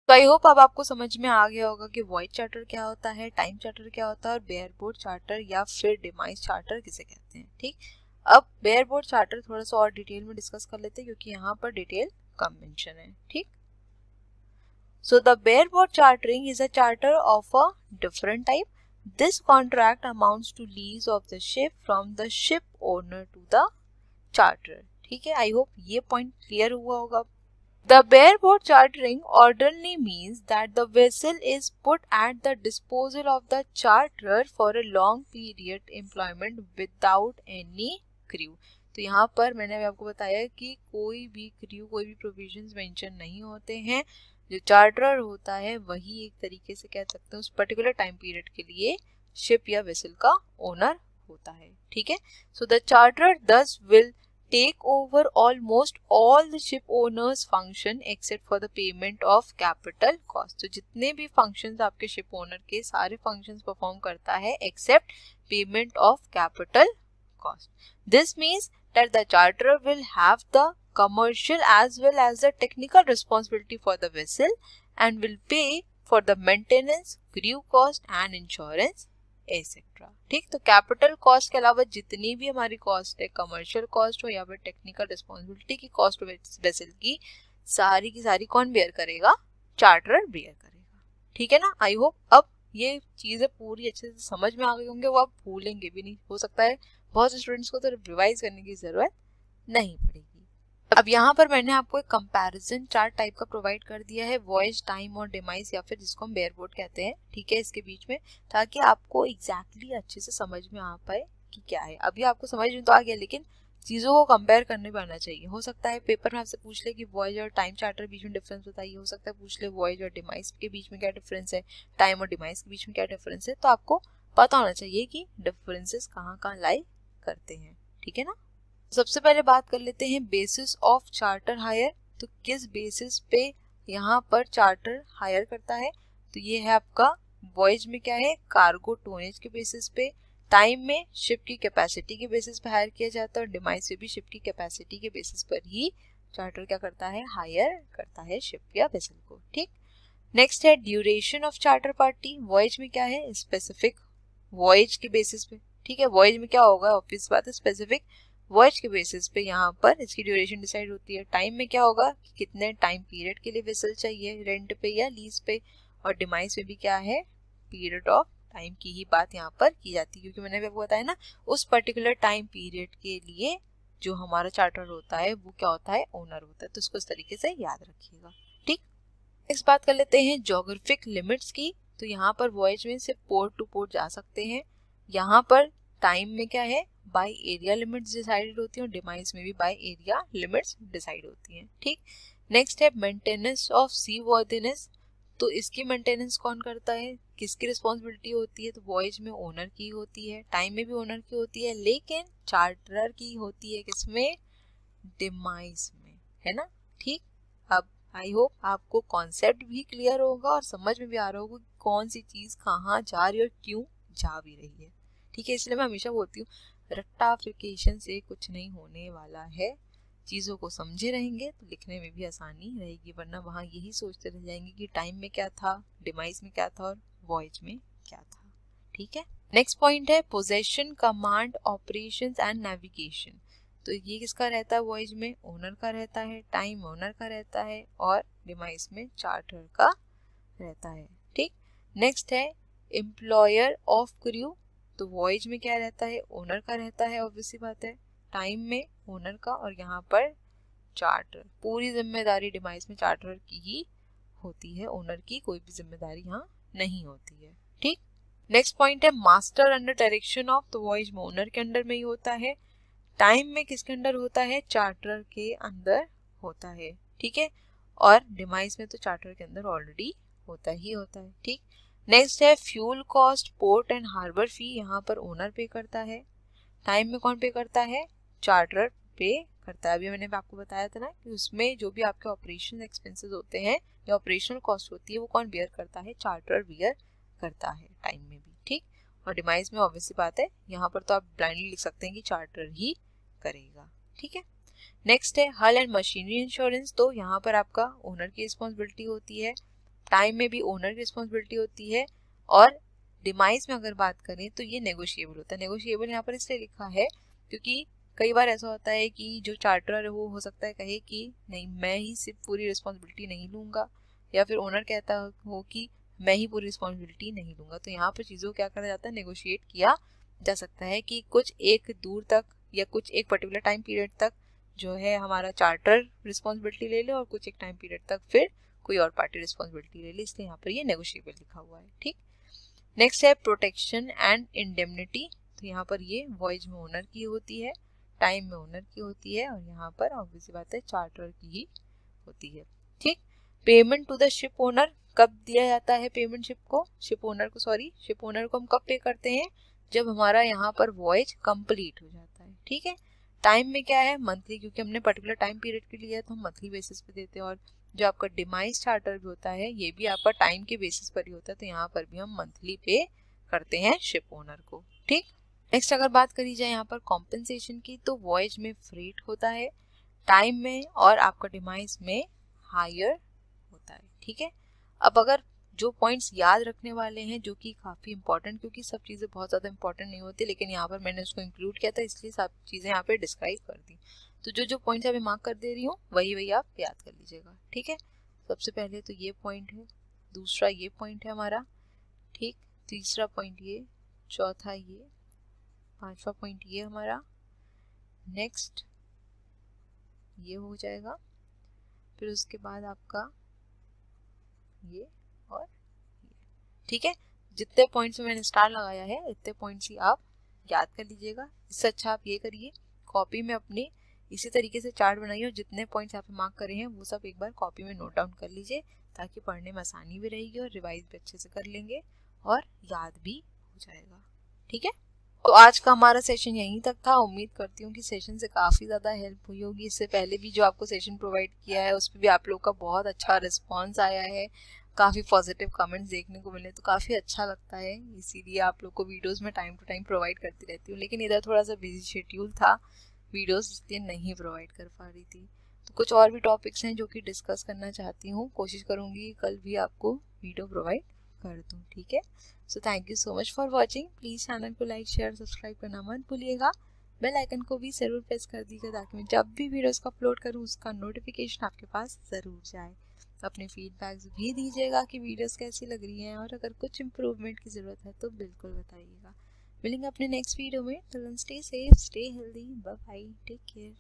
तो आई होप अब आपको समझ में आ गया होगा कि वॉइस चार्टर क्या होता है टाइम चार्टर क्या होता है और बेयरबोर्ड चार्टर या फिर डिमाइस चार्टर किसे कहते हैं ठीक अब बेयरबोर्ड चार्टर थोड़ा सा और डिटेल में डिस्कस कर लेते हैं क्योंकि यहाँ पर डिटेल कम मेंशन है ठीक so the bareboard chartering is a charter of a different type this contract amounts to lease of the ship from the ship owner to the charter ठीक है आई होप ये पॉइंट क्लियर हुआ होगा the bare boat chartering orderly means that the vessel is put at the disposal of the charter for a long period employment without any crew तो यहाँ पर मैंने अभी आपको बताया कि कोई भी क्रू कोई भी प्रोविजन मैंशन नहीं होते हैं जो चार्टर होता है वही एक तरीके से कह सकते हैं उस पर्टिकुलर टाइम पीरियड के लिए शिप या वेसल का ओनर होता है ठीक है so the charter thus will take over almost all the ship owners function except for the payment of capital cost तो जितने भी फंक्शंस आपके शिप ओनर के सारे फंक्शंस परफॉर्म करता है except payment of capital cost this means that the charter will have the commercial as well as the technical responsibility for the vessel and will pay for the maintenance, crew cost and insurance etcetera ठीक तो capital cost के अलावा जितनी भी हमारी cost है commercial cost हो या फिर टेक्निकल रिस्पॉन्सिबिलिटी की कॉस्ट वेसल की सारी की सारी कौन बेयर करेगा चार्टर बेयर करेगा ठीक है ना आई होप अब ये चीज़ें पूरी अच्छे से समझ में आ गई होंगे वो आप भूलेंगे भी नहीं हो सकता है बहुत स्टूडेंट्स को तो रिवाइज करने की ज़रूरत नहीं पड़ेगी अब यहाँ पर मैंने आपको एक कंपैरिजन चार्ट टाइप का प्रोवाइड कर दिया है वॉइस टाइम और डिमाइस या फिर जिसको हम बेयरबोर्ड कहते हैं ठीक है इसके बीच में ताकि आपको एग्जैक्टली exactly अच्छे से समझ में आ पाए कि क्या है अभी आपको समझ में तो आ गया लेकिन चीज़ों को कंपेयर करने में आना चाहिए हो सकता है पेपर में आपसे पूछ ले कि वॉइस और टाइम चार्टर बीच में डिफरेंस बताइए हो सकता है पूछ ले वॉइस और डिमाइस के बीच में क्या डिफरेंस है टाइम और डिमाइस के बीच में क्या डिफरेंस है तो आपको पता होना चाहिए कि डिफरेंसेस कहाँ कहाँ लाई करते हैं ठीक है ना सबसे पहले बात कर लेते हैं बेसिस ऑफ चार्टर हायर तो किस बेसिस पे यहाँ पर चार्टर हायर करता है तो ये है आपका वॉयज में क्या है कार्गो टोनेज के बेसिस पे टाइम में शिप की कैपेसिटी के बेसिस पे हायर किया जाता है और डिमाइस पे भी शिप की कैपेसिटी के बेसिस पर ही चार्टर क्या करता है हायर करता है शिप या वेसल को ठीक नेक्स्ट है duration of charter party voyage में क्या है स्पेसिफिक वॉयज के बेसिस पे ठीक है वॉयज में क्या होगा ऑब्वियस बात है स्पेसिफिक वॉइस के बेसिस पे यहाँ पर इसकी ड्यूरेशन डिसाइड होती है टाइम में क्या होगा कि कितने टाइम पीरियड के लिए वेसल चाहिए रेंट पे या लीज पे और डिमाइस में भी क्या है पीरियड ऑफ टाइम की ही बात यहाँ पर की जाती है क्योंकि मैंने आपको बताया ना उस पर्टिकुलर टाइम पीरियड के लिए जो हमारा चार्टर होता है वो क्या होता है ओनर होता है तो उसको इस तरीके से याद रखिएगा ठीक नेक्स्ट बात कर लेते हैं जोग्राफिक लिमिट्स की तो यहाँ पर वॉयज में सिर्फ पोर्ट टू पोर्ट जा सकते हैं यहाँ पर टाइम में क्या है बाय एरिया लिमिट्स डिसाइडेड होती हैं और डिमाइज में भी बाय एरिया लिमिट्स डिसाइड होती हैं ठीक नेक्स्ट है मेंटेनेंस ऑफ सी वर्दिनेस तो इसकी मेंटेनेंस कौन करता है किसकी रिस्पॉन्सिबिलिटी होती है तो वॉयज में ओनर की होती है टाइम में भी ओनर की होती है लेकिन चार्टर की होती है किसमें डिमाइस में है ना ठीक अब आई होप आपको कॉन्सेप्ट भी क्लियर होगा और समझ में भी आ रहा होगा कौन सी चीज़ कहाँ जा रही है और क्यों जा भी रही है ठीक है इसलिए मैं हमेशा बोलती हूँ रट्टाफिकेशन से कुछ नहीं होने वाला है चीज़ों को समझे रहेंगे तो लिखने में भी आसानी रहेगी वरना वहाँ यही सोचते रह जाएंगे कि टाइम में क्या था डिमाइस में क्या था और वॉइज में क्या था ठीक है नेक्स्ट पॉइंट है possession command operation and navigation तो ये किसका रहता है वॉइज में ओनर का रहता है टाइम ओनर का रहता है और डिमाइस में चार्टर का रहता है ठीक नेक्स्ट है एम्प्लॉयर ऑफ क्रू तो वॉइज में क्या रहता है ओनर का रहता है ऑब्वियसली बात है टाइम में ओनर का और यहाँ पर चार्टर पूरी जिम्मेदारी डिमाइस में चार्टर की ही होती है ओनर की कोई भी जिम्मेदारी यहाँ नहीं होती है ठीक नेक्स्ट पॉइंट है master under direction of the voyage में ओनर के अंडर में ही होता है टाइम में किसके अंडर होता है चार्टर के अंदर होता है ठीक है और डिमाइस में तो चार्टर के अंदर ऑलरेडी होता ही होता है ठीक नेक्स्ट है fuel cost port and harbour fee यहाँ पर ओनर पे करता है टाइम में कौन पे करता है चार्टर पे करता है अभी मैंने आपको बताया था ना कि उसमें जो भी आपके ऑपरेशन एक्सपेंसेस होते हैं या ऑपरेशनल कॉस्ट होती है वो कौन बियर करता है चार्टर बियर करता है टाइम में भी ठीक और डिमाइज में ऑब्वियसली बात है यहाँ पर तो आप ब्लाइंडली लिख सकते हैं कि चार्टर ही करेगा ठीक है नेक्स्ट है हल एंड मशीनरी इंश्योरेंस तो यहाँ पर आपका ओनर की रिस्पॉन्सिबिलिटी होती है टाइम में भी ओनर की रिस्पॉन्सिबिलिटी होती है और डिमाइज में अगर बात करें तो ये नेगोशिएबल होता है नेगोशिएबल यहाँ पर इसलिए लिखा है क्योंकि कई बार ऐसा होता है कि जो चार्टर है वो हो सकता है कहे कि नहीं मैं ही सिर्फ पूरी रिस्पॉन्सिबिलिटी नहीं लूँगा या फिर ओनर कहता हो कि मैं ही पूरी रिस्पॉन्सिबिलिटी नहीं लूँगा तो यहाँ पर चीज़ों को क्या करा जाता है नेगोशिएट किया जा सकता है कि कुछ एक दूर तक या कुछ एक पर्टिकुलर टाइम पीरियड तक जो है हमारा चार्टर रिस्पॉन्सिबिलिटी ले ले और कुछ एक टाइम पीरियड तक फिर कोई और पार्टी रिस्पॉन्सिबिलिटी ले ली इसलिए यहाँ पर ये नेगोशिएबल लिखा हुआ है ठीक नेक्स्ट है प्रोटेक्शन एंड इंडेमनिटी तो यहाँ पर ये वॉइज में ओनर की होती है टाइम में ओनर की होती है और यहाँ पर ऑब्वियस बात है चार्टर की ही होती है ठीक payment to the ship owner कब दिया जाता है पेमेंट शिप को शिप ओनर को सॉरी शिप ओनर को हम कब पे करते हैं जब हमारा यहाँ पर वॉयज कंप्लीट हो जाता है ठीक है टाइम में क्या है मंथली क्योंकि हमने पर्टिकुलर टाइम पीरियड के लिए है तो हम मंथली बेसिस पे देते हैं और जो आपका डिमाइज चार्टर भी होता है ये भी आपका टाइम के बेसिस पर ही होता है तो यहाँ पर भी हम मंथली पे करते हैं शिप ओनर को ठीक नेक्स्ट अगर बात करी जाए यहाँ पर कॉम्पनसेशन की तो वॉयज में फ्रेट होता है टाइम में और आपका डिमाइस में हायर होता है ठीक है अब अगर जो पॉइंट्स याद रखने वाले हैं जो कि काफ़ी इंपॉर्टेंट क्योंकि सब चीज़ें बहुत ज़्यादा इंपॉर्टेंट नहीं होती लेकिन यहाँ पर मैंने उसको इंक्लूड किया था इसलिए सब चीज़ें यहाँ पर डिस्क्राइब कर दी तो जो जो पॉइंट मैं मार्क कर दे रही हूँ वही वही आप याद कर लीजिएगा ठीक है सबसे पहले तो ये पॉइंट है दूसरा ये पॉइंट है हमारा ठीक तीसरा पॉइंट ये चौथा ये पांचवा पॉइंट ये हमारा नेक्स्ट ये हो जाएगा फिर उसके बाद आपका ये और ये ठीक है जितने पॉइंट्स मैंने स्टार लगाया है इतने पॉइंट्स ही आप याद कर लीजिएगा इससे अच्छा आप ये करिए कॉपी में अपनी इसी तरीके से चार्ट बनाइए और जितने पॉइंट्स यहाँ पे मार्क करे हैं वो सब एक बार कॉपी में नोट डाउन कर लीजिए ताकि पढ़ने में आसानी भी रहेगी और रिवाइज भी अच्छे से कर लेंगे और याद भी हो जाएगा ठीक है तो आज का हमारा सेशन यहीं तक था उम्मीद करती हूँ कि सेशन से काफ़ी ज़्यादा हेल्प हुई होगी इससे पहले भी जो आपको सेशन प्रोवाइड किया है उस पर भी आप लोग का बहुत अच्छा रिस्पॉन्स आया है काफ़ी पॉजिटिव कमेंट्स देखने को मिले तो काफ़ी अच्छा लगता है इसीलिए आप लोग को वीडियोज में टाइम टू टाइम प्रोवाइड करती रहती हूँ लेकिन इधर थोड़ा सा बिजी शेड्यूल था वीडियोस इसलिए नहीं प्रोवाइड कर पा रही थी तो कुछ और भी टॉपिक्स हैं जो कि डिस्कस करना चाहती हूँ कोशिश करूँगी कल भी आपको वीडियो प्रोवाइड कर दूँ ठीक है so thank you so much for watching please channel को लाइक शेयर सब्सक्राइब करना मत भूलिएगा बेल आइकन को भी ज़रूर प्रेस कर दीजिएगा ताकि मैं जब भी वीडियोस को अपलोड करूँ उसका नोटिफिकेशन आपके पास ज़रूर जाए अपने फीडबैक्स भी दीजिएगा कि वीडियोस कैसी लग रही हैं और अगर कुछ इम्प्रूवमेंट की ज़रूरत है तो बिल्कुल बताइएगा मिलेंगे अपने नेक्स्ट वीडियो में तो stay safe stay healthy bye take care